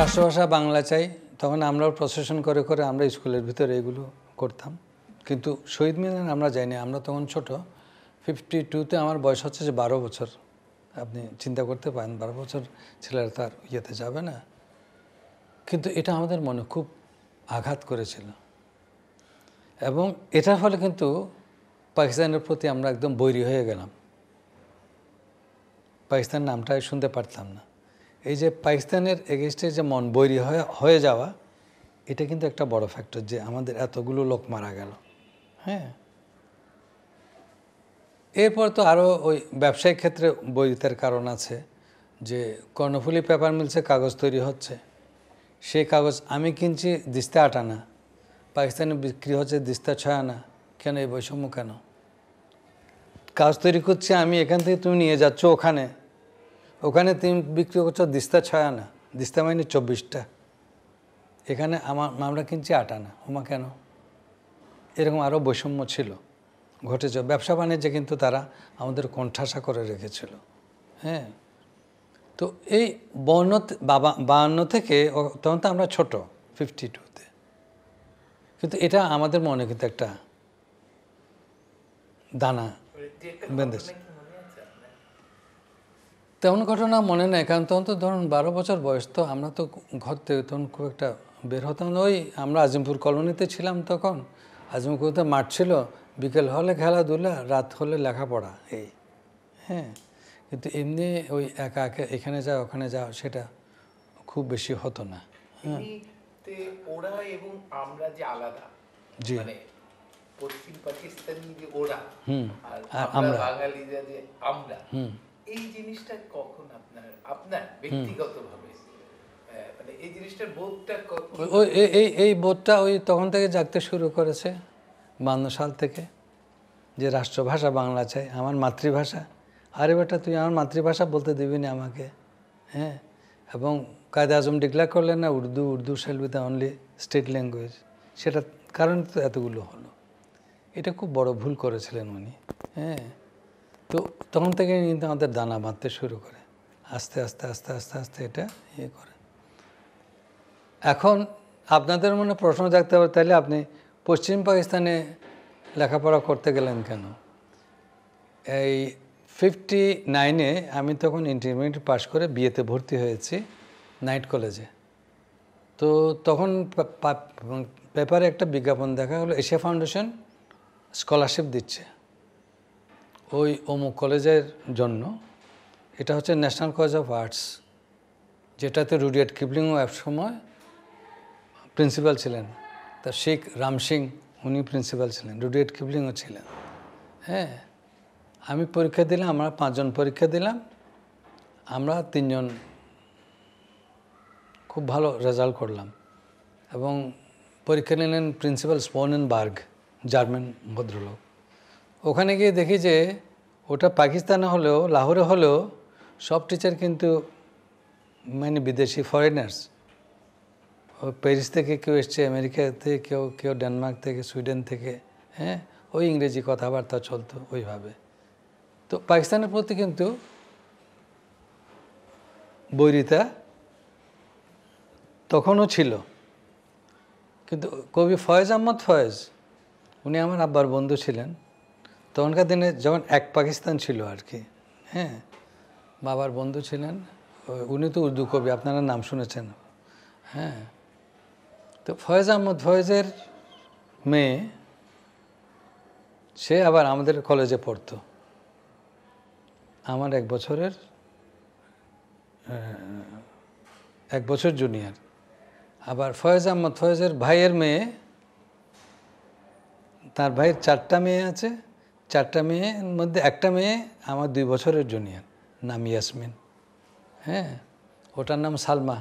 রাষ্ট্রভাষা বাংলা চাই তখন আমরাও প্রসেশন করে করে আমরা স্কুলের ভিতরে এগুলো করতাম কিন্তু শহীদ মিনার আমরা যাইনি আমরা তখন ছোট ফিফটি টুতে আমার বয়স হচ্ছে যে বারো বছর আপনি চিন্তা করতে পারেন বারো বছর ছেলেরা তার ইয়েতে যাবে না কিন্তু এটা আমাদের মনে খুব আঘাত করেছিল এবং এটার ফলে কিন্তু পাকিস্তানের প্রতি আমরা একদম বৈরী হয়ে গেলাম পাকিস্তান নামটাই শুনতে পারতাম না এই যে পাকিস্তানের এগেনস্টে যে মন বৈরী হয়ে যাওয়া এটা কিন্তু একটা বড় ফ্যাক্টর যে আমাদের এতগুলো লোক মারা গেল হ্যাঁ এরপর তো আরও ওই ব্যবসায়িক ক্ষেত্রে বৈরিতার কারণ আছে যে কর্ণফুলি পেপার মিলসে কাগজ তৈরি হচ্ছে সেই কাগজ আমি কিনছি দিস্তা আট আনা পাকিস্তানে বিক্রি হচ্ছে দিস্তা ছয় আনা কেন এই বৈষম্য কেন কাজ তৈরি করছি আমি এখান থেকে তুমি নিয়ে যাচ্ছ ওখানে ওখানে তুমি বিক্রি করছো দিস্তা ছয় আনা দিস্তা মাইনে চব্বিশটা এখানে আমার আমরা কিনছি আট আনা ওমা কেন এরকম আরও বৈষম্য ছিল ঘটেছে ব্যবসা বাণিজ্যে কিন্তু তারা আমাদের কণ্ঠাসা করে রেখেছিল হ্যাঁ তো এই বর্ণ বাবা বান্ন থেকে তখন তো আমরা ছোট ফিফটি টুতে কিন্তু এটা আমাদের মনে কিন্তু একটা দানা বেঁধেছে তেমন ঘটনা মনে নেই কারণ তখন তো ধরুন বারো বছর বয়স তো আমরা তো ঘর থেকে তখন খুব একটা বের হতাম ওই আমরা আজিমপুর কলোনিতে ছিলাম তখন আজিমপুরতে মাঠ ছিল বিকেল হলে খেলাধুলা রাত হলে লেখাপড়া এই হ্যাঁ কিন্তু এমনি ওই একা একা এখানে যা ওখানে যা সেটা খুব বেশি হতো না হ্যাঁ। ওরা এবং আমরা যে আলাদা জি মানে পশ্চিম পাকিস্তানি যে ওরা আর আমরা বাঙালিরা যে আমরা এই জিনিসটা কখন আপনার আপনার ব্যক্তিগতভাবে মানে এই বোধটা ওই এই এই বোধটা ওই তখন থেকে জাগতে শুরু করেছে বান্ন সাল থেকে যে রাষ্ট্রভাষা বাংলা চাই আমার মাতৃভাষা আরে বেটা তুই আমার মাতৃভাষা বলতে দিবি না আমাকে হ্যাঁ এবং কায়দে আজম ডিক্লেয়ার করলেন না Urdu Urdu shall be the only state language সেটা কারণ তো এতগুলো হলো এটা খুব বড় ভুল করেছিলেন উনি হ্যাঁ তো তখন থেকে কিন্তু আমাদের দানা বাঁধতে শুরু করে আস্তে আস্তে আস্তে আস্তে আস্তে এটা ইয়ে করে এখন আপনাদের মনে প্রশ্ন থাকতে পারে তাহলে আপনি পশ্চিম পাকিস্তানে লেখাপড়া করতে গেলেন কেন এই ফিফটি নাইনে আমি তখন ইন্টারমিডিয়েট পাশ করে বিয়েতে ভর্তি হয়েছি নাইট কলেজে তো তখন পেপারে একটা বিজ্ঞাপন দেখা হলো এশিয়া ফাউন্ডেশন স্কলারশিপ দিচ্ছে ওই অমুক কলেজের জন্য এটা হচ্ছে ন্যাশনাল কলেজ অফ আর্টস যেটাতে রুডিয়েট কিপলিংও এক সময় প্রিন্সিপাল ছিলেন তা শেখ রাম সিং উনি প্রিন্সিপাল ছিলেন রুডিয়েট কিপলিংও ছিলেন হ্যাঁ আমি পরীক্ষা দিলাম আমরা পাঁচজন পরীক্ষা দিলাম আমরা তিনজন খুব ভালো রেজাল্ট করলাম এবং পরীক্ষা নিলেন প্রিন্সিপাল স্পোনেন বার্গ জার্মান ভদ্রলোক ওখানে গিয়ে দেখি যে ওটা পাকিস্তানে হলেও লাহোরে হলেও সব টিচার কিন্তু মানে বিদেশি ফরেনার্স প্যারিস থেকে কেউ এসছে আমেরিকা থেকে কেউ কেউ ডেনমার্ক থেকে সুইডেন থেকে হ্যাঁ ওই ইংরেজি কথাবার্তা চলতো ওইভাবে তো পাকিস্তানের প্রতি কিন্তু বৈরিতা তখনও ছিল কিন্তু কবি ফয়েজ আহমদ ফয়েজ উনি আমার আব্বার বন্ধু ছিলেন তখনকার দিনে যখন এক পাকিস্তান ছিল আর কি হ্যাঁ বাবার বন্ধু ছিলেন উনি তো উর্দু কবি আপনারা নাম শুনেছেন হ্যাঁ তো ফয়েজ আহমদ ফয়েজের মেয়ে সে আবার আমাদের কলেজে পড়তো আমার এক বছরের এক বছর জুনিয়র আবার ফয়েজ আহমদ ফয়েজের ভাইয়ের মেয়ে তার ভাইয়ের চারটা মেয়ে আছে চারটা মেয়ের মধ্যে একটা মেয়ে আমার দুই বছরের জুনিয়র নাম ইয়াসমিন হ্যাঁ ওটার নাম সালমা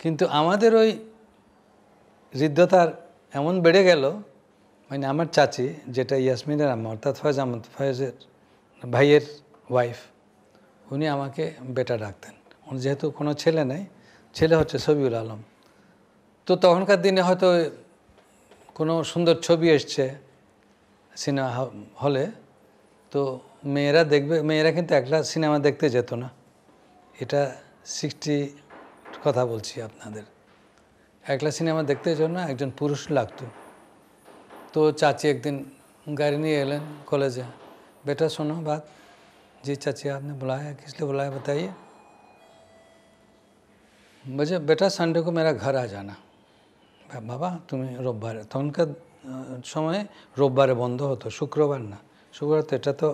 কিন্তু আমাদের ওই হৃদ্যতার এমন বেড়ে গেল মানে আমার চাচি যেটা ইয়াসমিনের আম্মা অর্থাৎ ফয়েজ আহমদ ফয়েজের ভাইয়ের ওয়াইফ উনি আমাকে বেটা ডাকতেন উনি যেহেতু কোনো ছেলে নেই ছেলে হচ্ছে সবিউল আলম তো তখনকার দিনে হয়তো কোনো সুন্দর ছবি এসছে সিনেমা হলে তো মেয়েরা দেখবে মেয়েরা কিন্তু একলা সিনেমা দেখতে যেত না এটা সিক্সটি কথা বলছি আপনাদের একলা সিনেমা দেখতে জন্য একজন পুরুষ লাগতো তো চাচি একদিন গাড়ি নিয়ে এলেন কলেজে বেটা শোনো বাদ যে চাচি আপনি বলায় কিসলে বলা लिए বলছে বেটা সানডে কো মেরা ঘর मेरा घर বাবা তুমি রোববার তখনকার সময়ে बंद বন্ধ शुक्रवार ना शुक्रवार तो यहाँ तो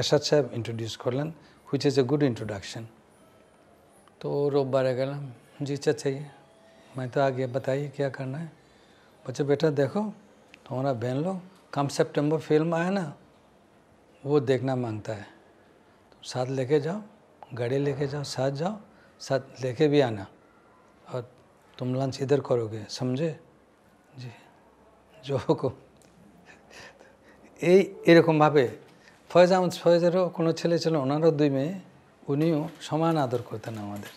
एसाद এরশাদ সাহেব कर लें हुई इज़ ए गुड इंट्रोडक्शन तो रोबारे गलम जी चाचा ये मैं तो आगे बताइए क्या करना है बच्चे बेटा देखो तुम्हारा बहन लो कम सेप्टेम्बर फिल्म आया ना वो देखना मांगता है तो साथ लेके जाओ गाड़ी लेके जाओ साथ जाओ साथ लेके भी आना और तुम लंच इधर करोगे समझे जी জহকম এই এরকমভাবে ফয়েজ আহমদ ফয়েজেরও কোনো ছেলে ছিল ওনারও দুই মেয়ে উনিও সমান আদর করতেন আমাদের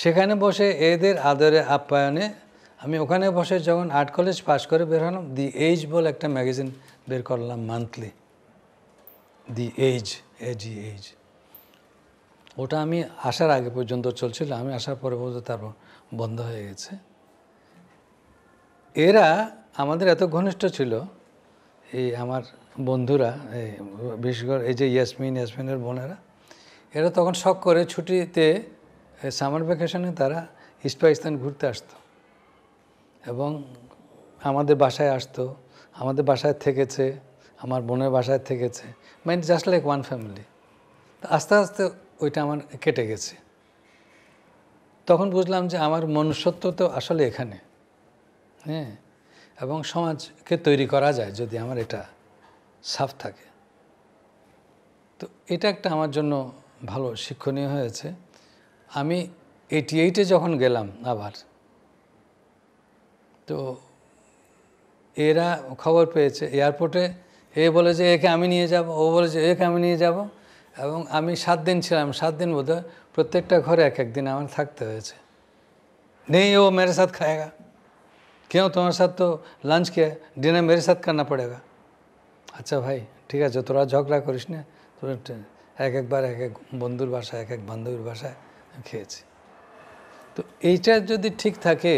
সেখানে বসে এদের আদরে আপ্যায়নে আমি ওখানে বসে যখন আর্ট কলেজ পাশ করে বের হলাম দি এইজ বলে একটা ম্যাগাজিন বের করলাম monthly the age A G age ওটা আমি আসার আগে পর্যন্ত চলছিল আমি আসার পরে পর্যন্ত তারপর বন্ধ হয়ে গেছে এরা আমাদের এত ঘনিষ্ঠ ছিল এই আমার বন্ধুরা বিশেষ করে এই যে ইয়াসমিন ইয়াসমিনের বোনেরা এরা তখন শখ করে ছুটিতে সামার ভ্যাকেশনে তারা ইস্ট পাকিস্তান ঘুরতে আসতো এবং আমাদের বাসায় আসতো আমাদের বাসায় থেকেছে আমার বোনের বাসায় থেকেছে mind just like one family আস্তে আস্তে ওইটা আমার কেটে গেছে তখন বুঝলাম যে আমার মনুষ্যত্ব তো আসলে এখানে হ্যাঁ এবং সমাজকে তৈরি করা যায় যদি আমার এটা সাফ থাকে তো এটা একটা আমার জন্য ভালো শিক্ষণীয় হয়েছে আমি এইটি এইটে যখন গেলাম আবার তো এরা খবর পেয়েছে এয়ারপোর্টে এ বলে যে একে আমি নিয়ে যাব ও বলে যে একে আমি নিয়ে যাব এবং আমি সাত দিন ছিলাম সাত দিন বোধহয় প্রত্যেকটা ঘরে এক একদিন আমার থাকতে হয়েছে নেই ও মেরে সাথ খায়গা क्यों तुम्हारे साथ तो लंच किया डिनर मेरे साथ करना पड़ेगा আচ্ছা ভাই ঠিক আছে তোরা ঝগড়া করিস না তোরা এক একবার এক এক বন্ধুর বাসায় এক এক বান্ধবীর বাসায় খেয়েছি তো এইটা যদি ঠিক থাকে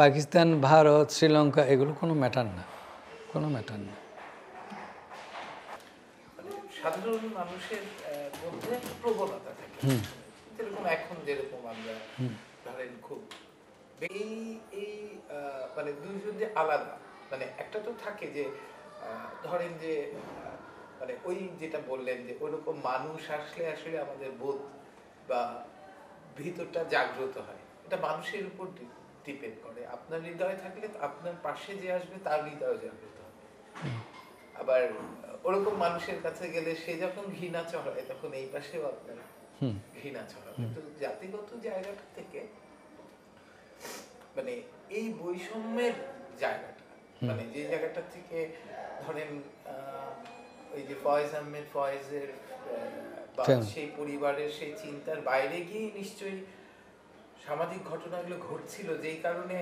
পাকিস্তান ভারত শ্রীলঙ্কা এগুলো কোনো ম্যাটার না কোনো ম্যাটার না সাধারণ মানুষের মধ্যে প্রবণতা থাকে এখন যেরকম আমরা ধরেন খুব এই এই মানে দুজন যে আলাদা মানে একটা তো থাকে যে ধরেন যে মানে ওই যেটা বললেন যে ওরকম মানুষ আসলে আসলে আমাদের বোধ বা ভিতরটা জাগ্রত হয় এটা মানুষের উপর ডিপেন্ড করে আপনার হৃদয় থাকলে আপনার পাশে যে আসবে তার হৃদয় জাগ্রত হবে আবার ওরকম মানুষের কাছে গেলে সে যখন ঘৃণা চড়ায় তখন এই পাশেও আপনার ঘৃণা চড়াবে তো জাতিগত জায়গাটা থেকে মানে এই বৈষম্যের জায়গাটা মানে যে জায়গাটা থেকে ধরেন ওই যে ফয়েজ আহমেদ ফয়েজের হ্যাঁ। সেই পরিবারের সেই চিন্তার বাইরে গিয়ে নিশ্চয়ই সামাজিক ঘটনাগুলো ঘটছিল যেই কারণে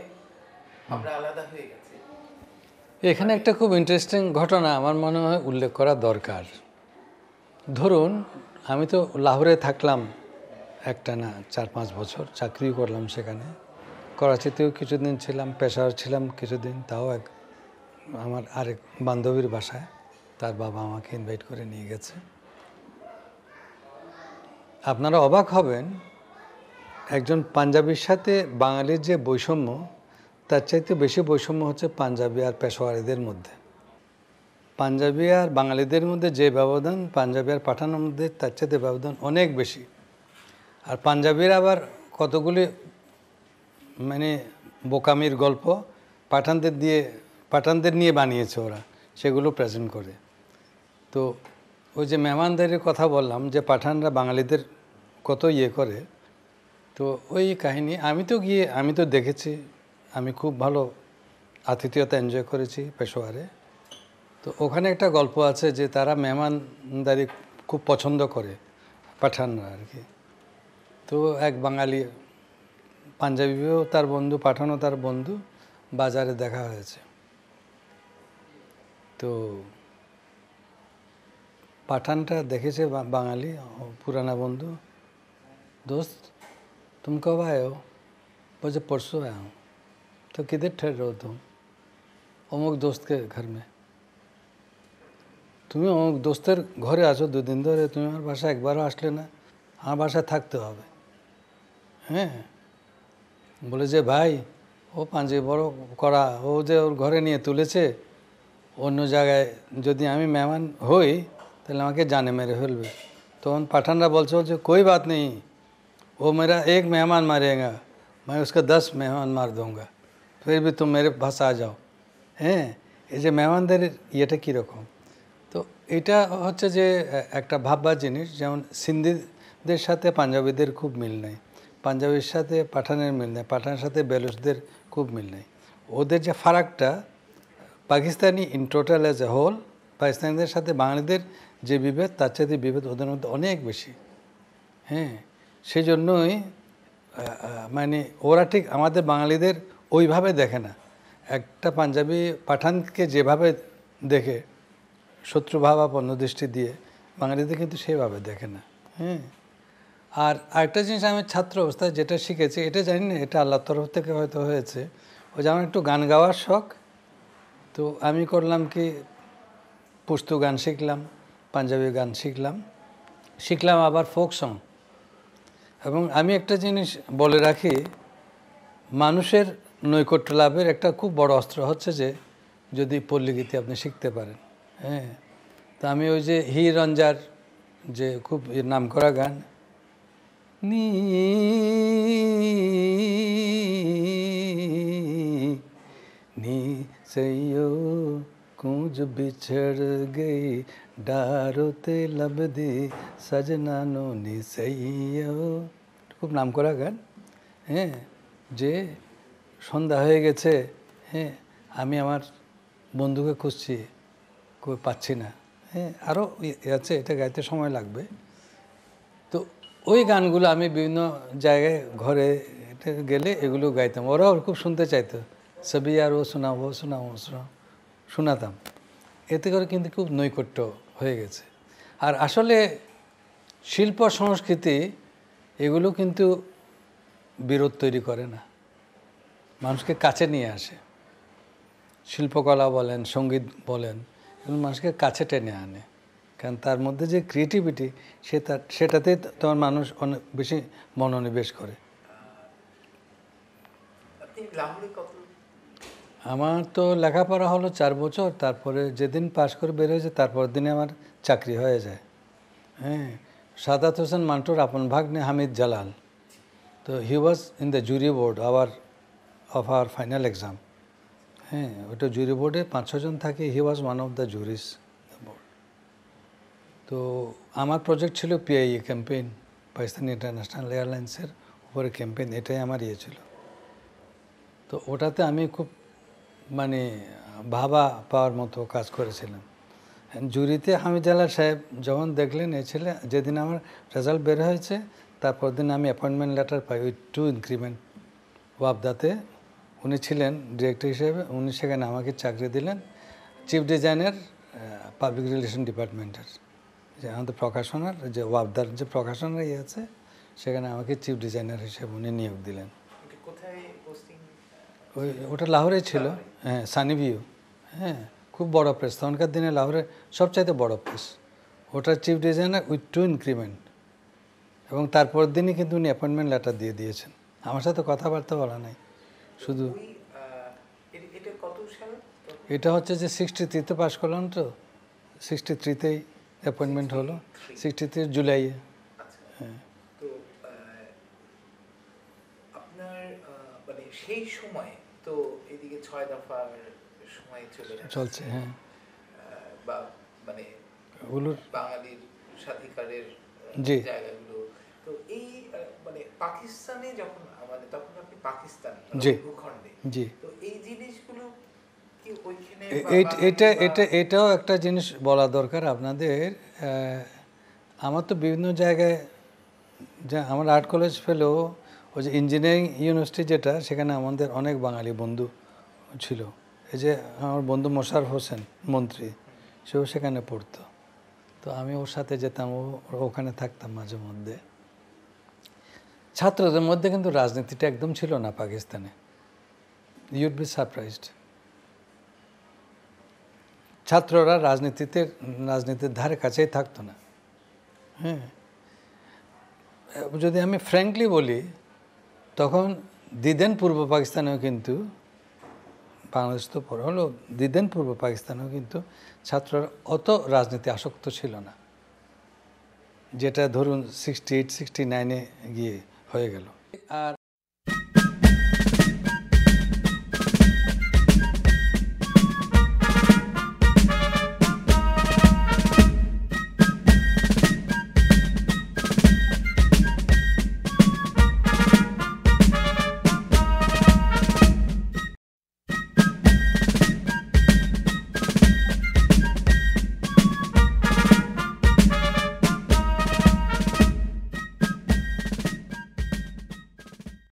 আমরা আলাদা হয়ে গেছি এখানে একটা খুব ইন্টারেস্টিং ঘটনা আমার মনে হয় উল্লেখ করা দরকার ধরুন আমি তো লাহোরে থাকলাম একটা না চার পাঁচ বছর চাকরিও করলাম সেখানে করাচিতেও কিছুদিন ছিলাম পেশার ছিলাম কিছুদিন তাও এক আমার আরেক বান্ধবীর বাসায় তার বাবা আমাকে ইনভাইট করে নিয়ে গেছে আপনারা অবাক হবেন একজন পাঞ্জাবির সাথে বাঙালির যে বৈষম্য তার চাইতে বেশি বৈষম্য হচ্ছে পাঞ্জাবি আর পেশোয়ারিদের মধ্যে পাঞ্জাবি আর বাঙালিদের মধ্যে যে ব্যবধান পাঞ্জাবি আর পাঠানোর মধ্যে তার চাইতে ব্যবধান অনেক বেশি আর পাঞ্জাবির আবার কতগুলি মানে বোকামির গল্প পাঠানদের দিয়ে পাঠানদের নিয়ে বানিয়েছে ওরা সেগুলো প্রেজেন্ট করে তো ওই যে মেহমানদারির কথা বললাম যে পাঠানরা বাঙালিদের কত ইয়ে করে তো ওই কাহিনী আমি তো গিয়ে আমি তো দেখেছি আমি খুব ভালো আতিথেয়তা এনজয় করেছি পেশোয়ারে তো ওখানে একটা গল্প আছে যে তারা মেহমানদারি খুব পছন্দ করে পাঠানরা আর কি তো এক বাঙালি পাঞ্জাবিও তার বন্ধু পাঠানো তার বন্ধু বাজারে দেখা হয়েছে তো পাঠানটা দেখেছে বাঙালি পুরানা বন্ধু দোস্ত তুমি কব আয়ো বলছে পরশু আয় তো কেদের तो রো তুম অমুক দোস্তকে ঘর মে তুমি অমুক দোস্তের ঘরে আছো দুদিন ধরে তুমি আমার বাসায় একবারও আসলে না আমার বাসায় থাকতে হবে হ্যাঁ বলে যে ভাই ও পাঞ্জে বড় করা ও যে ওর ঘরে নিয়ে তুলেছে অন্য জায়গায় যদি আমি মেহমান হই তাহলে আমাকে জানে মেরে ফেলবে তখন পাঠানরা বলছে যে কই বাত নেই মেরা এক মেহমান মারে গা মানে উসকে দশ মেহমান মার दूंगा फिर ভি তুম মেরে ভাষা আ যাও হ্যাঁ এই যে মেহমানদের ইয়েটা কীরকম তো এটা হচ্ছে যে একটা ভাববার জিনিস যেমন সিন্ধিদের সাথে পাঞ্জাবিদের খুব মিল নেই পাঞ্জাবের সাথে পাঠানের মিল নেই পাঠানের সাথে বেলুসদের খুব মিল নেই ওদের যে ফারাকটা Pakistani in total as a whole পাকিস্তানিদের সাথে বাঙালিদের যে বিভেদ তার চাইতে বিভেদ ওদের মধ্যে অনেক বেশি হ্যাঁ সেই জন্যই মানে ওরা ঠিক আমাদের বাঙালিদের ওইভাবে দেখে না একটা পাঞ্জাবি পাঠানকে যেভাবে দেখে শত্রুভাবাপন্ন দৃষ্টি দিয়ে বাঙালিদের কিন্তু সেভাবে দেখে না হ্যাঁ আর আরেকটা জিনিস আমি ছাত্র অবস্থায় যেটা শিখেছি এটা জানি না এটা আল্লাহর তরফ থেকে হয়তো হয়েছে ওই যে আমার একটু গান গাওয়ার শখ তো আমি করলাম কি পুস্তু গান শিখলাম পাঞ্জাবি গান শিখলাম শিখলাম আবার ফোক সং এবং আমি একটা জিনিস বলে রাখি মানুষের নৈকট্য লাভের একটা খুব বড় অস্ত্র হচ্ছে যে যদি পল্লীগীতি আপনি শিখতে পারেন হ্যাঁ তো আমি ওই যে হি রঞ্জার যে খুব নাম করা গান नी नी सैयो कुंज बिछड़ गई डारो ते लब दे সজনানো খুব নাম করা গান হ্যাঁ যে সন্ধ্যা হয়ে গেছে হ্যাঁ আমি আমার বন্ধুকে খুঁজছি পাচ্ছি না হ্যাঁ আরও আছে এটা গাইতে সময় লাগবে ওই গানগুলো আমি বিভিন্ন জায়গায় ঘরে গেলে এগুলো গাইতাম ওর খুব শুনতে চাইতো সবই আর ও শোনাও ও শোনাও ও শোনাও শোনাতাম এতে করে কিন্তু খুব নৈকট্য হয়ে গেছে আর আসলে শিল্প সংস্কৃতি এগুলো কিন্তু বিরোধ তৈরি করে না মানুষকে কাছে নিয়ে আসে শিল্পকলা বলেন সঙ্গীত বলেন এগুলো মানুষকে কাছে টেনে আনে কারণ তার মধ্যে যে ক্রিয়েটিভিটি সে তার সেটাতে তোমার মানুষ অনেক বেশি মনোনিবেশ করে আমার তো লেখাপড়া হলো চার বছর তারপরে যেদিন পাশ করে বের হয়েছে তারপর দিনে আমার চাকরি হয়ে যায় হ্যাঁ সাদাত হোসেন মান্টোর আপন ভাগ্নে হামিদ জালাল তো he was in the jury board our of our final exam হ্যাঁ ওটা জুরি বোর্ডে পাঁচ ছজন থাকে he was one of the juries তো আমার প্রজেক্ট ছিল পিআইএ ক্যাম্পেইন পাকিস্তান ইন্টারন্যাশনাল এয়ারলাইন্সের উপরে ক্যাম্পেইন এটাই আমার ইয়ে ছিল তো ওটাতে আমি খুব মানে ভাবা পাওয়ার মতো কাজ করেছিলাম জুরিতে হামিদাল্লা সাহেব যখন দেখলেন এ ছেলে যেদিন আমার রেজাল্ট বের হয়েছে তারপর দিন আমি অ্যাপয়েন্টমেন্ট লেটার পাই উইথ টু ইনক্রিমেন্ট ওয়াবদাতে উনি ছিলেন ডিরেক্টর হিসেবে উনি সেখানে আমাকে চাকরি দিলেন চিফ ডিজাইনের পাবলিক রিলেশন ডিপার্টমেন্টের যে আমাদের প্রকাশনার যে ওয়াবদার যে প্রকাশনার ইয়ে আছে সেখানে আমাকে চিফ ডিজাইনার হিসেবে উনি নিয়োগ দিলেন ওই ওটা লাহোরে ছিল হ্যাঁ সানিভিউ হ্যাঁ খুব বড় প্রেস তখনকার দিনে লাহোরে সবচাইতে বড় প্রেস ওটার chief designer with two increment এবং তারপর দিনই কিন্তু উনি অ্যাপয়েন্টমেন্ট লেটার দিয়ে দিয়েছেন আমার সাথে কথাবার্তা বলা নাই শুধু এটা হচ্ছে যে সিক্সটি থ্রিতে পাশ করলাম তো সিক্সটি থ্রিতেই অ্যাপয়েন্টমেন্ট হলো সিক্সটিতে জুলাইয়ে হ্যাঁ তো আপনার মানে সেই সময় তো এদিকে ছয় দফার সময় চলে চলছে হ্যাঁ বা মানে হলুদ বাঙালির স্বাধিকারের জি জায়গাগুলো তো এই মানে পাকিস্তানে যখন আমাদের তখন আপনি পাকিস্তান ভূখণ্ডে জি তো এই জিনিসগুলো এটা এটা এটাও একটা জিনিস বলা দরকার আপনাদের আমার তো বিভিন্ন জায়গায় যা আমার আর্ট কলেজ ফেলো ওই যে ইঞ্জিনিয়ারিং ইউনিভার্সিটি যেটা সেখানে আমাদের অনেক বাঙালি বন্ধু ছিল এই যে আমার বন্ধু মোশারফ হোসেন মন্ত্রী সেও সেখানে পড়তো তো আমি ওর সাথে যেতাম ও ওখানে থাকতাম মাঝে মধ্যে ছাত্রদের মধ্যে কিন্তু রাজনীতিটা একদম ছিল না পাকিস্তানে ইউড বি সারপ্রাইজড ছাত্ররা রাজনীতিতে রাজনীতির ধারে কাছেই থাকতো না হ্যাঁ যদি আমি ফ্র্যাঙ্কলি বলি তখন দিদেন পূর্ব পাকিস্তানেও কিন্তু বাংলাদেশ তো পর হলো দিদেন পূর্ব পাকিস্তানেও কিন্তু ছাত্ররা অত রাজনীতি আসক্ত ছিল না যেটা ধরুন সিক্সটি এইট সিক্সটি নাইনে গিয়ে হয়ে গেল আর